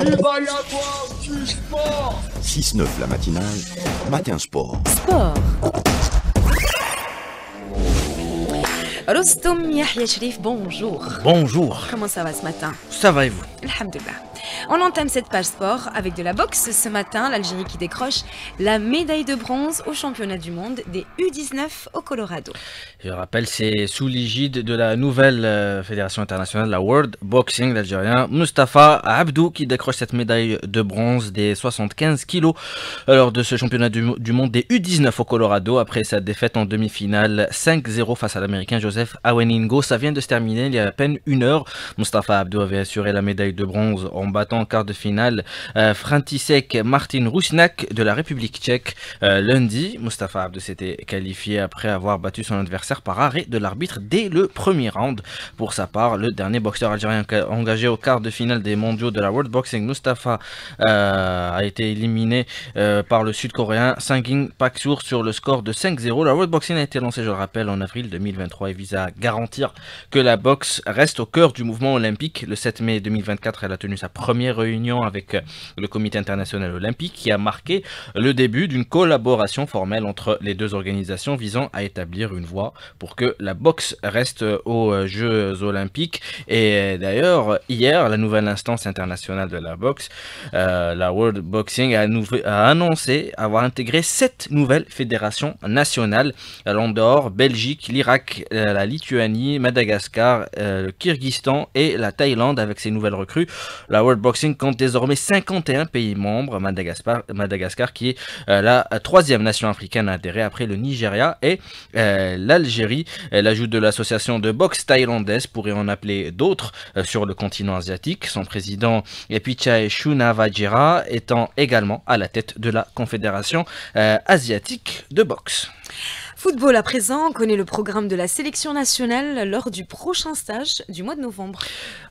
Eh ben, sport 6-9 la matinale, matin sport. Sport Rustum Yahya Sharif, bonjour. Bonjour. Comment ça va ce matin Ça va et vous Alhamdulillah. On entame cette page avec de la boxe. Ce matin, l'Algérie qui décroche la médaille de bronze au championnat du monde des U19 au Colorado. Je rappelle, c'est sous l'égide de la nouvelle euh, fédération internationale, la World Boxing, l'Algérien Mustafa Abdou qui décroche cette médaille de bronze des 75 kilos lors de ce championnat du, monde des U19 au Colorado après sa défaite en demi-finale 5-0 face à l'Américain Joseph Aweningo. Ça vient de se terminer il y a à peine une heure. Mustafa Abdou avait assuré la médaille de bronze en bas battant en quart de finale euh, Frantisek Martin Rusnak de la République tchèque euh, lundi. Mustafa Abde s'était qualifié après avoir battu son adversaire par arrêt de l'arbitre dès le premier round. Pour sa part, le dernier boxeur algérien engagé au quart de finale des mondiaux de la World Boxing, Mustafa, euh, a été éliminé par le sud-coréen Sangin Paksur sur le score de 5-0. La World Boxing a été lancée, je le rappelle, en avril 2023 et vise à garantir que la boxe reste au cœur du mouvement olympique. Le 7 mai 2024, elle a tenu sa première réunion avec euh, le Comité international olympique qui a marqué le début d'une collaboration formelle entre les deux organisations visant à établir une voie pour que la boxe reste aux euh, Jeux olympiques. Et d'ailleurs, hier, la nouvelle instance internationale de la boxe, euh, la World Boxing, a, annoncé avoir intégré sept nouvelles fédérations nationales, l'Andorre, Belgique, l'Irak, la Lituanie, Madagascar, le Kyrgyzstan et la Thaïlande avec ses nouvelles recrues. La World Boxing compte désormais 51 pays membres, Madagascar, Madagascar qui est euh, la troisième nation africaine à adhérer après le Nigeria et euh, l'Algérie. l'Algérie. L'ajout de l'association de boxe thaïlandaise pourrait en appeler d'autres euh, sur le continent asiatique. Son président Epichai Shunavajira étant également à la tête de la Confédération asiatique de boxe. Football à présent, on connaît le programme de la sélection nationale lors du prochain stage du mois de novembre.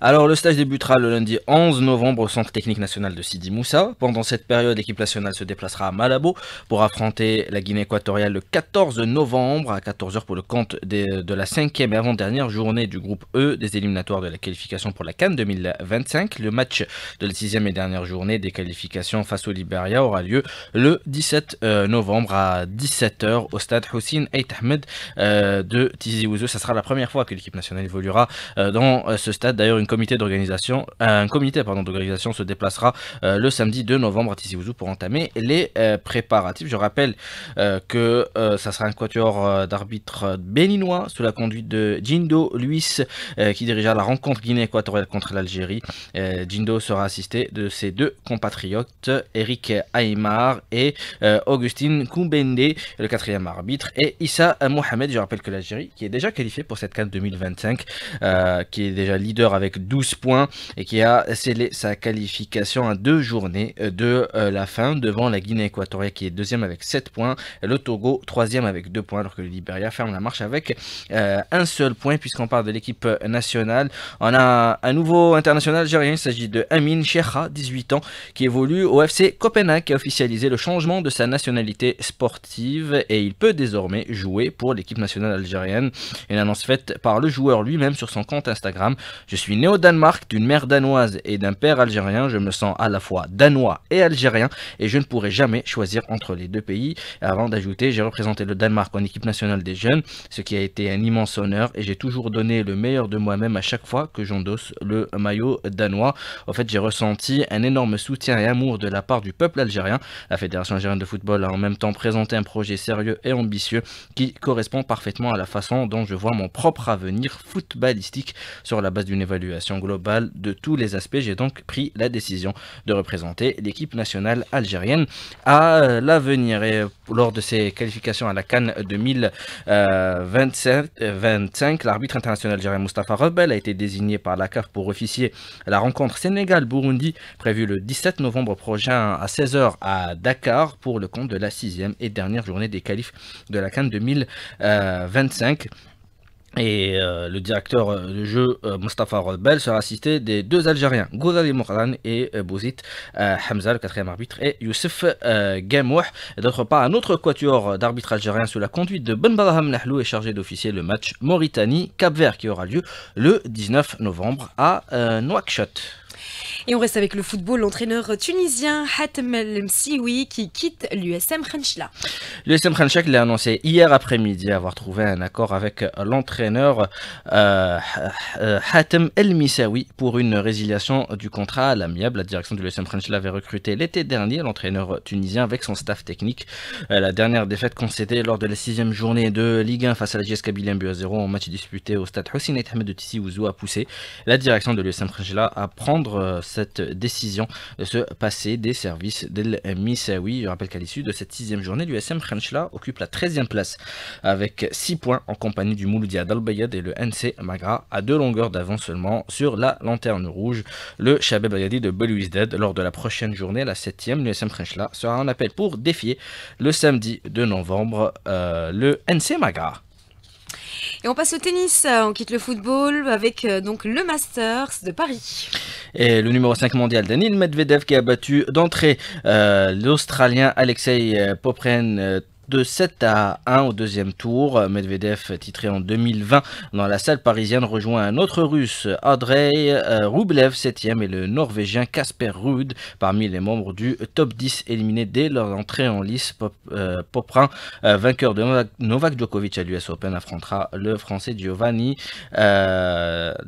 Alors le stage débutera le lundi 11 novembre au Centre technique national de Sidi Moussa. Pendant cette période, l'équipe nationale se déplacera à Malabo pour affronter la Guinée équatoriale le 14 novembre à 14h pour le compte de la cinquième et avant-dernière journée du groupe E des éliminatoires de la qualification pour la Cannes 2025. Le match de la sixième et dernière journée des qualifications face au Liberia aura lieu le 17 euh, novembre à 17h au stade Houssi. Yassine Ahmed euh, de Tizi Ouzou. Ce sera la première fois que l'équipe nationale évoluera euh, dans euh, ce stade. D'ailleurs, une comité d'organisation, un comité pardon d'organisation se déplacera le samedi 2 novembre à Tizi Ouzou pour entamer les préparatifs. Je rappelle que ça sera un quatuor d'arbitres béninois sous la conduite de Jindo Luis qui dirigea la rencontre Guinée équatoriale contre l'Algérie. Jindo sera assisté de ses deux compatriotes Eric Aymar et Augustine Kumbende, le quatrième arbitre, et Issa Mohamed, je rappelle que l'Algérie, qui est déjà qualifiée pour cette CAN 2025, euh, qui est déjà leader avec 12 points et qui a scellé sa qualification à deux journées euh, de euh, la fin devant la Guinée équatoriale qui est deuxième avec 7 points, le Togo troisième avec 2 points alors que le Liberia ferme la marche avec un seul point puisqu'on parle de l'équipe nationale. On a un nouveau international algérien, il s'agit de Amin Sheikha 18 ans, qui évolue au FC Copenhague qui a officialisé le changement de sa nationalité sportive et il peut désormais Jouer pour l'équipe nationale algérienne. Une annonce faite par le joueur lui-même sur son compte Instagram. Je suis né au Danemark d'une mère danoise et d'un père algérien. Je me sens à la fois danois et algérien et je ne pourrai jamais choisir entre les deux pays. Avant d'ajouter, j'ai représenté le Danemark en équipe nationale des jeunes, ce qui a été un immense honneur et j'ai toujours donné le meilleur de moi-même à chaque fois que j'endosse le maillot danois. En fait, j'ai ressenti un énorme soutien et amour de la part du peuple algérien. La Fédération algérienne de football a en même temps présenté un projet sérieux et ambitieux qui correspond parfaitement à la façon dont je vois mon propre avenir footballistique sur la base d'une évaluation globale de tous les aspects. J'ai donc pris la décision de représenter l'équipe nationale algérienne à euh, l'avenir. Euh, lors de ces qualifications à la Cannes 2025, euh, l'arbitre international algérien Mustafa Rebel a été désigné par la CAF pour officier la rencontre Sénégal-Burundi prévue le 17 novembre prochain à 16h à Dakar pour le compte de la sixième et dernière journée des qualifs de la 2025. Euh, et euh, le directeur de jeu, euh, Mustapha Mustafa Rebel, sera assisté des deux Algériens, Gouzali Mourdan et Bouzit Hamza, le quatrième arbitre, et Youssef Gamouh. D'autre part, un autre quatuor d'arbitres algériens sous la conduite de Ben Barham est chargé d'officier le match Mauritanie-Cap-Vert qui aura lieu le 19 novembre à Nouakchott. Et on reste avec le football, l'entraîneur tunisien Hatem El Msiwi qui quitte l'USM Khanchla. L'USM Khanchla l'a annoncé hier après-midi avoir trouvé un accord avec l'entraîneur euh, Hatem El Misawi pour une résiliation du contrat à l'amiable. La direction de l'USM Khanchla avait recruté l'été dernier l'entraîneur tunisien avec son staff technique. Euh, la dernière défaite concédée lors de la sixième journée de Ligue 1 face à la GSK Bilem 0 en match disputé au stade Hossein Ahmed de Tissi Ouzou a poussé la direction de l'USM Khanchla à prendre sa euh, cette décision de se passer des services d'El Misawi. Je rappelle qu'à l'issue de cette sixième journée, l'USM là occupe la 13e place avec six points en compagnie du Mouloudia Bayad et le NC Magra à deux longueurs d'avance seulement sur la lanterne rouge. Le Chabé Bayadi de dead lors de la prochaine journée, la septième, e l'USM là sera en appel pour défier le samedi de novembre euh, le NC Magra. Et on passe au tennis, euh, on quitte le football avec euh, donc le Masters de Paris. Et le numéro 5 mondial, Daniel Medvedev, qui a battu d'entrée euh, l'Australien Alexei Popren de 7 à 1 au deuxième tour. Medvedev, titré en 2020 dans la salle parisienne, rejoint un autre russe, Andrei euh, Rublev, 7e, et le norvégien Kasper Ruud, parmi les membres du top 10 éliminés dès leur entrée en lice. Euh, Poprin, euh, vainqueur de Novak, Djokovic à l'US Open, affrontera le français Giovanni,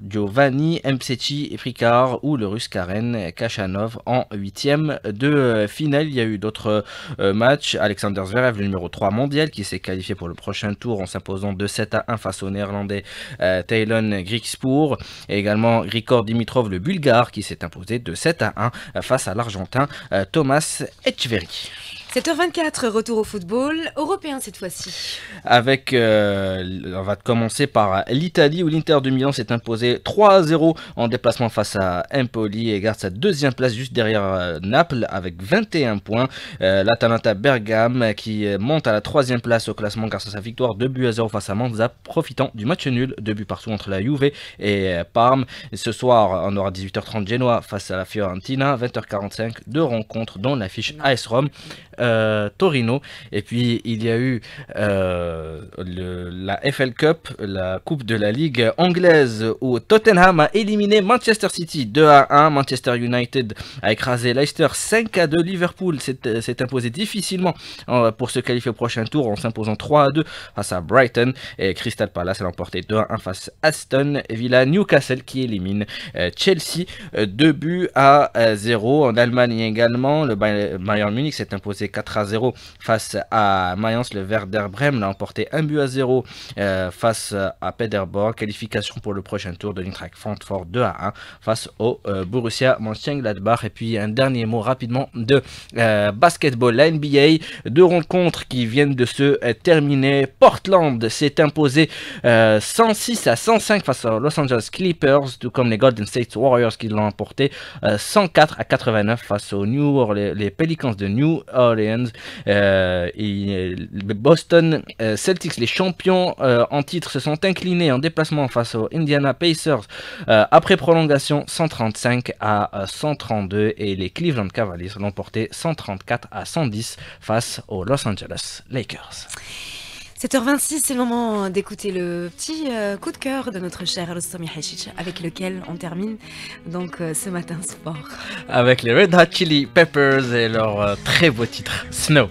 Giovanni et Fricard ou le russe Karen Kachanov en 8e de finale. Il y a eu d'autres matchs. Alexander Zverev, le numéro 3 mondial qui s'est qualifié pour le prochain tour en s'imposant de 7 à 1 face au néerlandais euh, Taylon Grigspour et également Grigor Dimitrov le bulgare qui s'est imposé de 7 à 1 face à l'argentin euh, Thomas Echveri. 7h24, retour au football, européen cette fois-ci. Avec, euh, on va commencer par l'Italie où l'Inter de Milan s'est imposé 3-0 en déplacement face à Empoli et garde sa deuxième place juste derrière euh, Naples avec 21 points. La euh, L'Atalanta Bergame qui monte à la troisième place au classement grâce à sa victoire 2 buts à 0 face à Monza, profitant du match nul, 2 buts partout entre la Juve et Parme. ce soir, on aura 18h30 Genoa face à la Fiorentina, 20h45 de rencontre dans l'affiche AS Rome. Euh, Torino. Et puis il y a eu euh, la FL Cup, la Coupe de la Ligue anglaise, où Tottenham a éliminé Manchester City 2 à 1. Manchester United a écrasé Leicester 5 à 2. Liverpool euh, s'est imposé difficilement pour se qualifier au prochain tour en s'imposant 3 à 2 face à Brighton. Et Crystal Palace a emporté 2 à 1 face à Aston Villa. Newcastle qui élimine Chelsea 2 buts à 0. En Allemagne également, le Bayern Munich s'est imposé 4 à 0 face à Mayence. Le Werder Bremen l'a emporté 1 but à 0 euh, face à Pederborg. Qualification pour le prochain tour de l'Eintracht Frankfurt 2 à 1 face au Borussia euh, Borussia Mönchengladbach. Et puis un dernier mot rapidement de euh, basketball. La NBA, deux rencontres qui viennent de se terminer. Portland s'est imposé 106 à 105 face aux Los Angeles Clippers, tout comme les Golden State Warriors qui l'ont emporté 104 à 89 face aux New Orleans, les Pelicans de New Orleans. Orleans. Euh, euh, Boston euh, Celtics, les champions en titre, se sont inclinés en déplacement face aux Indiana Pacers après prolongation 135 à 132 et les Cleveland Cavaliers l'ont porté 134 à 110 face aux Los Angeles Lakers. 7h26, c'est le moment d'écouter le petit euh, coup de cœur de notre cher Rostam avec lequel on termine donc euh, ce matin sport. Avec les Red Hot Chili Peppers et leur euh, très beau titre Snow.